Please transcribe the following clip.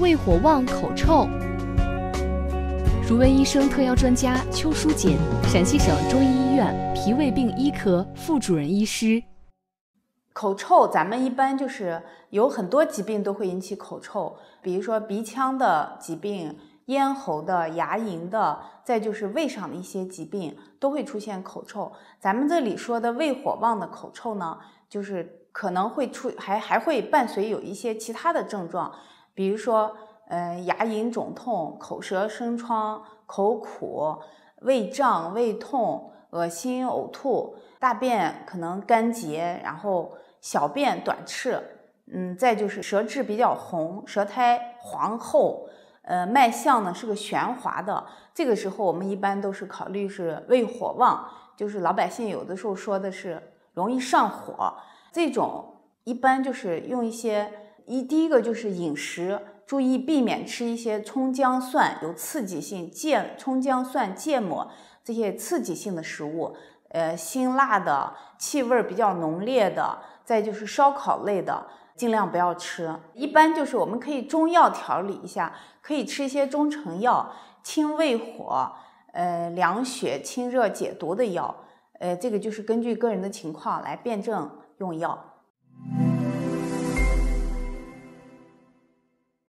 胃火旺口臭，如闻医生特邀专家邱淑锦，陕西省中医医院脾胃病医科副主任医师。口臭，咱们一般就是有很多疾病都会引起口臭，比如说鼻腔的疾病、咽喉的、牙龈的，再就是胃上的一些疾病都会出现口臭。咱们这里说的胃火旺的口臭呢，就是可能会出，还还会伴随有一些其他的症状。比如说，嗯，牙龈肿痛、口舌生疮、口苦、胃胀、胃痛、恶心、呕吐、大便可能干结，然后小便短赤，嗯，再就是舌质比较红，舌苔黄厚，呃，脉象呢是个弦滑的。这个时候，我们一般都是考虑是胃火旺，就是老百姓有的时候说的是容易上火。这种一般就是用一些。一第一个就是饮食，注意避免吃一些葱姜蒜有刺激性，芥葱姜蒜、芥末这些刺激性的食物，呃，辛辣的、气味比较浓烈的，再就是烧烤类的，尽量不要吃。一般就是我们可以中药调理一下，可以吃一些中成药，清胃火、呃凉血、清热解毒的药。呃，这个就是根据个人的情况来辨证用药。